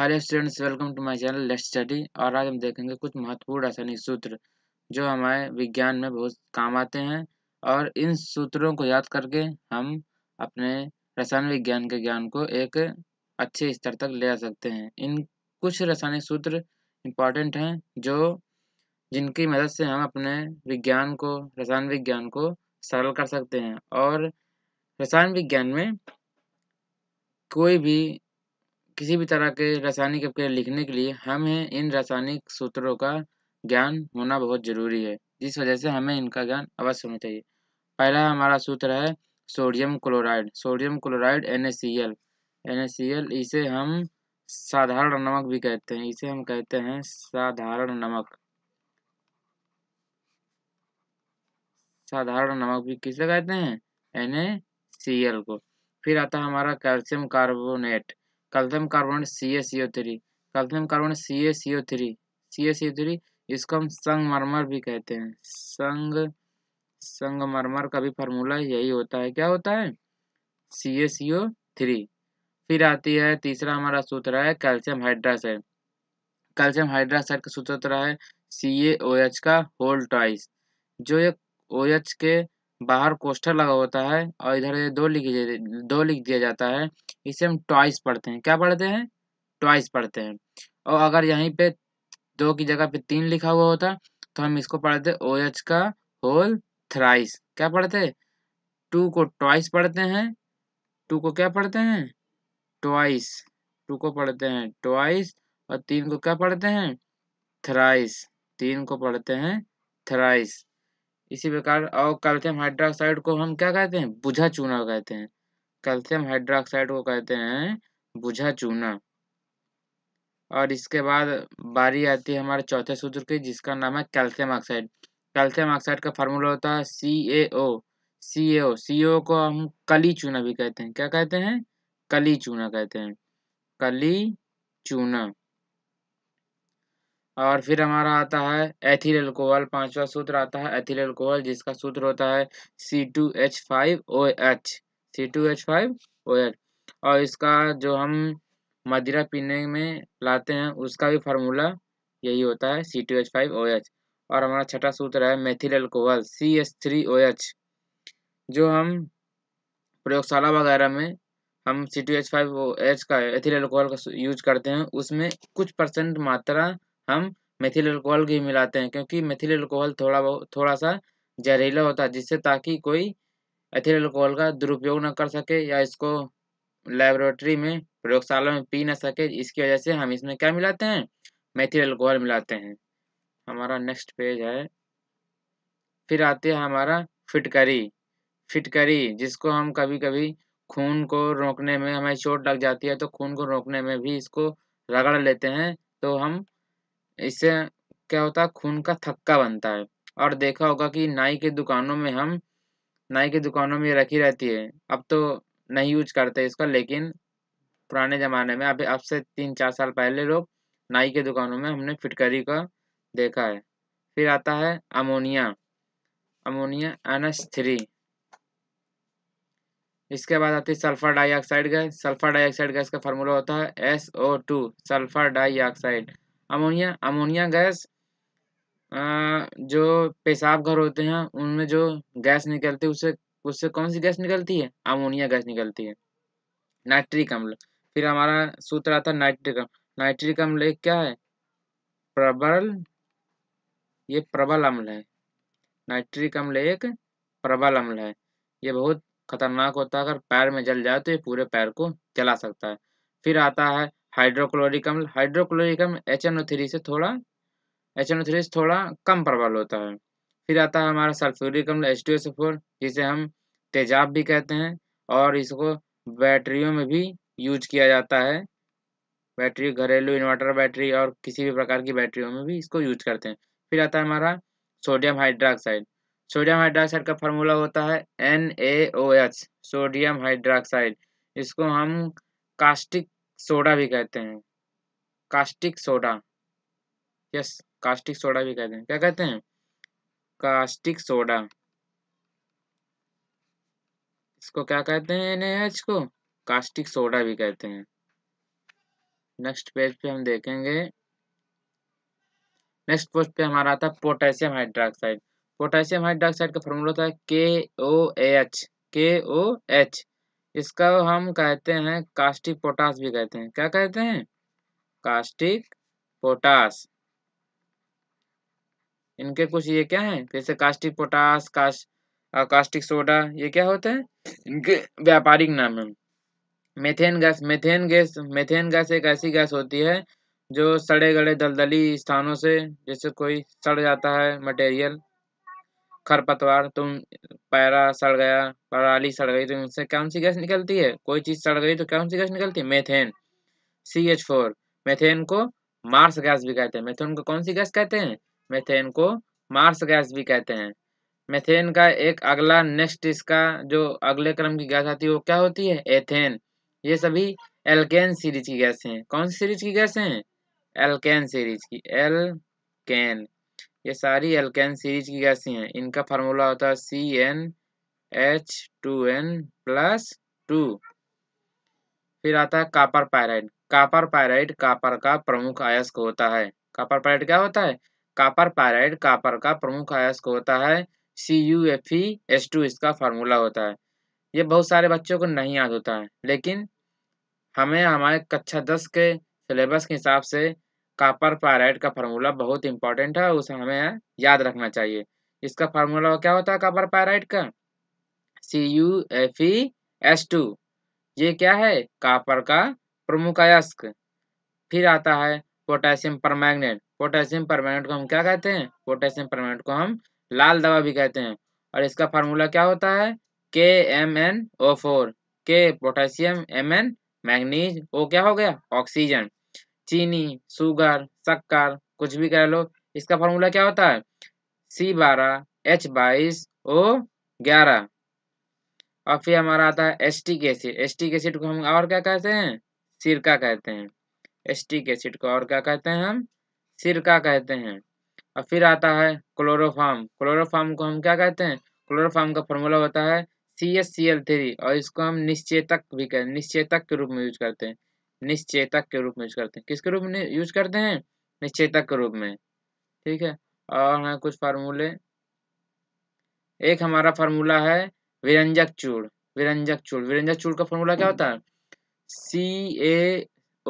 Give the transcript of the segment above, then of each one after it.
hello students welcome to my channel let's study और आज हम देखेंगे कुछ महत्वपूर्ण रासायनिक सूत्र जो हमारे विज्ञान में बहुत काम आते हैं और इन सूत्रों को याद करके हम अपने रसायन विज्ञान के ज्ञान को एक अच्छे स्तर तक ले आ सकते हैं इन कुछ रासायनिक सूत्र इम्पॉर्टेंट हैं जो जिनकी मदद से हम अपने विज्ञान को रसायन विज्ञान को सरल कर सकते हैं और रसायन विज्ञान में कोई भी किसी भी तरह के रासायनिक अभिक्रिया लिखने के लिए हमें इन रासायनिक सूत्रों का ज्ञान होना बहुत जरूरी है जिस वजह से हमें इनका ज्ञान अवश्य होना चाहिए पहला हमारा सूत्र है sodium chloride sodium chloride N N इसे हम साधारण नमक भी कहते हैं इसे हम कहते हैं साधारण नमक साधारण नमक भी किसे कहते हैं एन को फिर आता है हमारा calcium carbonate calcium carbon C A C O three calcium carbon C A C O three C A C O three इसको हम संगमरमर भी कहते हैं संग संगमरमर का भी फार्मूला यही होता है क्या होता है C A C O three फिर आती है तीसरा हमारा सूत्र है कैल्शियम हाइड्रासाइड कैल्शियम हाइड्रासाइड का सूत्र है सी ए ओ एच का होल ट्वाइस जो ये ओ एच के बाहर कोस्टर लगा होता है और इधर दो लिख दो लिख दिया जाता है इसे हम ट्वाइस पढ़ते हैं क्या पढ़ते हैं ट्वाइस पढ़ते हैं और अगर यहीं पे दो की जगह पे तीन लिखा हुआ होता तो हम इसको पढ़ते ओ एच का होल थ्राइस क्या पढ़ते टू को ट्वाइस पढ़ते हैं टू को क्या पढ़ते हैं ट्वाइस टू को पढ़ते हैं ट्वाइस और तीन को क्या पढ़ते हैं थ्राइस तीन को पढ़ते हैं थ्राइस इसी प्रकार और कैल्शियम हाइड्रोक्साइड को हम क्या कहते हैं बुझा चूना कहते हैं कैल्शियम हाइड्रोक्साइड को कहते हैं बुझा चूना और इसके बाद बारी आती है हमारे चौथे सूत्र की जिसका नाम है कैल्शियम ऑक्साइड कैल्शियम ऑक्साइड का फार्मूला होता है C A O C A ओ सी ओ को हम कली चूना भी कहते हैं क्या कहते हैं कली चूना कहते हैं कली चूना और फिर हमारा आता है एथिल एल्कोहल पांचवा सूत्र आता है एथिल एल्कोहल जिसका सूत्र होता है C two H five O H C two H five O H और इसका जो हम मदिरा पीने में लाते हैं उसका भी फार्मूला यही होता है C two H five O H और हमारा छठा सूत्र है methyl alcohol C H three O H जो हम प्रयोगशाला वगैरह में हम C two H five O H का एथिल एल्कोहल का यूज करते हैं उसमें कुछ परसेंट मात्रा हम मेथिल अल्कोहल भी मिलाते हैं क्योंकि मेथिल अल्कोहल थोड़ा बहुत थोड़ा सा जहरीला होता है जिससे ताकि कोई एथिल अल्कोहल का दुरुपयोग न कर सके या इसको लेबोरेटरी में प्रयोगशाला में पी ना सके इसकी वजह से हम इसमें क्या मिलाते हैं मेथिल अल्कोहल मिलाते हैं हमारा नेक्स्ट पेज है फिर आते हैं हमारा फिटकरी फिटकरी जिसको हम कभी कभी खून को रोकने में हमें चोट लग जाती है तो खून को रोकने में भी इसको रगड़ लेते हैं तो हम इससे क्या होता है खून का थक्का बनता है और देखा होगा कि नाई के दुकानों में हम नाई की दुकानों में रखी रहती है अब तो नहीं यूज करते इसका लेकिन पुराने ज़माने में अभी अब से तीन चार साल पहले लोग नाई के दुकानों में हमने फिटकरी का देखा है फिर आता है ammonia ammonia N S three इसके बाद आती है sulphur dioxide gas sulphur dioxide gas का फार्मूला होता है S O two sulphur dioxide ammonia ammonia gas जो पेशाब घर होते हैं उनमें जो गैस निकलती है उससे उससे कौन सी गैस निकलती है अमोनिया गैस निकलती है नाइट्रिक अम्ल फिर हमारा सूत्र आता है नाइट्रिक अम्ल नाइट्रिक अम्ल क्या है प्रबल ये प्रबल अम्ल है नाइट्रिक अम्ल एक प्रबल अम्ल है ये बहुत खतरनाक होता है अगर पैर में जल जाए तो ये पूरे पैर को जला सकता है फिर आता है हाइड्रोक्लोरिक अम्ल हाइड्रोक्लोरिक अम्ल एच एन ओ थ्री से थोड़ा एच एन ओ थ्री से थोड़ा कम प्रबल होता है फिर आता है हमारा सल्फ्यूरिक अम्ल एच टू ओ फोर जिसे हम तेजाब भी कहते हैं और इसको बैटरियों में भी यूज किया जाता है बैटरी घरेलू इन्वर्टर बैटरी और किसी भी प्रकार की बैटरियों में भी इसको यूज करते हैं फिर आता है हमारा सोडियम हाइड्रोक्साइड सोडियम हाइड्रोक्साइड का फार्मूला होता है N A O H sodium hydroxide इसको हम कास्टिक सोडा भी कहते हैं caustic soda yes caustic soda भी कहते हैं क्या कहते हैं कास्टिक सोडा इसको क्या कहते हैं एनएच को कास्टिक सोडा भी कहते हैं नेक्स्ट पेज पे हम देखेंगे नेक्स्ट पोस्ट पे हमारा आता है पोटेशियम हाइड्रोक्साइड पोटेशियम हाइड्रोक्साइड का फॉर्मूला होता है के ओ एच के ओ एच इसका हम कहते हैं कास्टिक पोटास भी कहते हैं क्या कहते हैं कास्टिक पोटास इनके कुछ ये क्या है जैसे कास्टिक पोटास कास्ट कास्टिक सोडा ये क्या होते हैं इनके व्यापारिक नाम है methane gas methane gas methane gas एक ऐसी गैस होती है जो सड़े गड़े दलदली स्थानों से जैसे कोई सड़ जाता है मटेरियल खरपतवार तुम पैरा सड़ गया पराली सड़ गई तो उनसे कौन सी गैस निकलती है कोई चीज सड़ गई तो कौन सी गैस निकलती है methane C H four methane को मार्स गैस भी कहते हैं मेथेन को कौन सी गैस कहते हैं मेथेन को मार्स गैस भी कहते हैं मेथेन का एक अगला नेक्स्ट इसका जो अगले क्रम की गैस आती है वो क्या होती है एथेन ये सभी एलकेन सीरीज की गैस हैं कौन सी सीरीज की गैस हैं एलकेन सीरीज की एल कैन ये सारी एल्केन सीरीज की गैसें हैं इनका फार्मूला होता है C N H two N plus two फिर आता है copper pyrite copper pyrite copper का प्रमुख आयस्क होता है कापर पायराइड क्या होता है कापर पायराइड कापर का प्रमुख आयस्क होता है C U F E S two इसका फार्मूला होता है ये बहुत सारे बच्चों को नहीं याद होता है लेकिन हमें हमारे कक्षा दस के सिलेबस के हिसाब से कापर पायराइड का फार्मूला बहुत इंपॉर्टेंट है उसे हमें याद रखना चाहिए इसका फार्मूला क्या होता है कापर पायराइड का C U F E S two ये क्या है कापर का प्रमुख अयस्क फिर आता है पोटेशियम परमैग्नेट पोटेशियम परमैग्नेट को हम क्या कहते हैं पोटेशियम परमैग्नेट को हम लाल दवा भी कहते हैं और इसका फार्मूला क्या होता है K M N O four K potassium M N manganese O क्या हो गया ऑक्सीजन चीनी शुगर शक्कर कुछ भी कह लो इसका फॉर्मूला क्या होता है सी बारह एच बाईस ओ ग्यारह और फिर हमारा आता है S T acetic acid T acid को हम और क्या कहते हैं सिरका कहते हैं एस टी एसिड को और क्या कहते हैं हम सिरका कहते हैं और फिर आता है क्लोरोफार्म क्लोरोफार्म को हम क्या कहते हैं क्लोरोफार्म का फॉर्मूला होता है C S C L three और इसको हम निश्चेतक भी हैं निश्चेतक के रूप में यूज करते हैं निश्चेतक के रूप में यूज करते हैं किसके रूप में यूज करते हैं निश्चेतक के रूप में ठीक है और हैं कुछ फार्मूले एक हमारा फार्मूला है विरंजक चूड़ विरंजक चूड़ विरंजक चूड़ का फार्मूला क्या होता है C A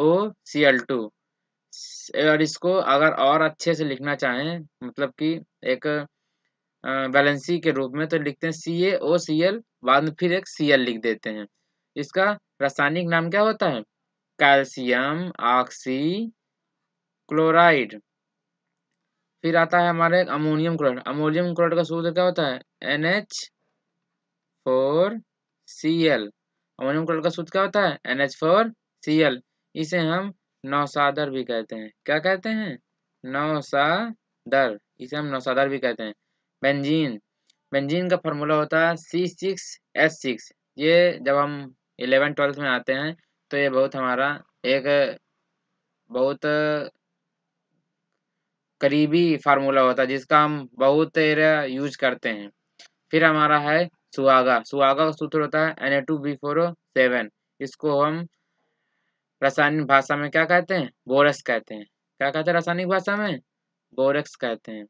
O C L two और इसको अगर और अच्छे से लिखना चाहें मतलब कि एक बैलेंसी के रूप में तो लिखते हैं सी ए ओ सी एल बाद में फिर एक सी एल लिख देते हैं इसका रासायनिक नाम क्या होता है कैल्शियम ऑक्सी क्लोराइड फिर आता है हमारे अमोनियम क्लोराइड अमोनियम क्लोराइड का सूत्र क्या होता है N H four C L ammonium chloride का सूत्र क्या होता है N H four C L इसे हम नौसादर भी कहते हैं क्या कहते हैं नौसादर इसे हम नौसादर भी कहते हैं बेंजीन बेंजीन का फॉर्मूला होता है सी सिक्स एस सिक्स ये जब हम इलेवन ट्वेल्थ में आते हैं तो ये बहुत हमारा एक बहुत करीबी फार्मूला होता है जिसका हम बहुत यूज करते हैं फिर हमारा है सुहागा सुहागा का सूत्र होता है N A two B four seven इसको हम रासायनिक भाषा में क्या कहते हैं बोरस कहते हैं क्या कहते हैं रासायनिक भाषा में बोरेक्स कहते हैं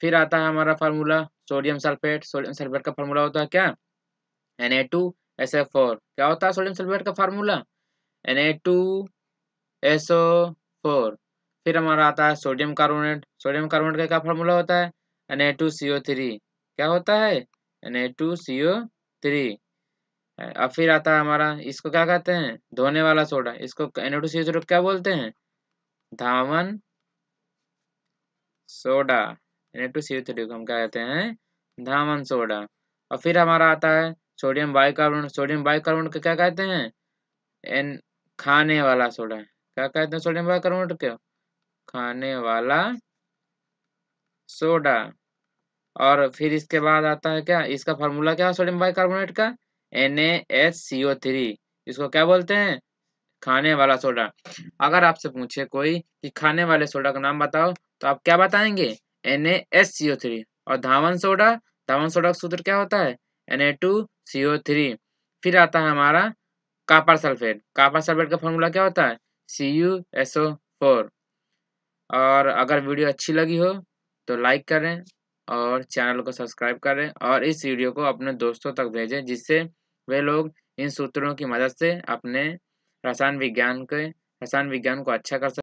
फिर आता है हमारा formula sodium sulphate sodium sulphate का फार्मूला होता है क्या N A two S F four क्या होता है सोडियम सल्फेट का formula N A two S O four फिर हमारा आता है सोडियम कार्बोनेट सोडियम कार्बोनेट का क्या फॉर्मूला होता है N A two C O three क्या होता है N A two C O three अब फिर आता है हमारा इसको क्या कहते हैं धोने वाला सोडा इसको एन ए टू सी ओ क्या बोलते हैं धावन soda N A two C O three को हम क्या कहते हैं धावन सोडा और फिर हमारा आता है सोडियम बाइकार्बोनेट सोडियम बाइकार्बोनेट को क्या कहते हैं एन खाने वाला सोडा है क्या कहते हैं सोडियम बाइकार्बोनेट को खाने वाला सोडा और फिर इसके बाद आता है क्या इसका फॉर्मूला क्या है सोडियम बाइकार्बोनेट का एन थ्री इसको क्या बोलते हैं खाने वाला सोडा अगर आपसे पूछे कोई कि खाने वाले सोडा का नाम बताओ तो आप क्या बताएंगे एन थ्री और धावन सोडा धावन सोडा का सूत्र क्या होता है एन फिर आता है हमारा कापर सल्फेट कापर सल्फेट का फॉर्मूला क्या होता है C U S O four और अगर वीडियो अच्छी लगी हो तो लाइक करें और चैनल को सब्सक्राइब करें और इस वीडियो को अपने दोस्तों तक भेजें जिससे वे लोग इन सूत्रों की मदद से अपने रसायन विज्ञान के रसायन विज्ञान को अच्छा कर सकें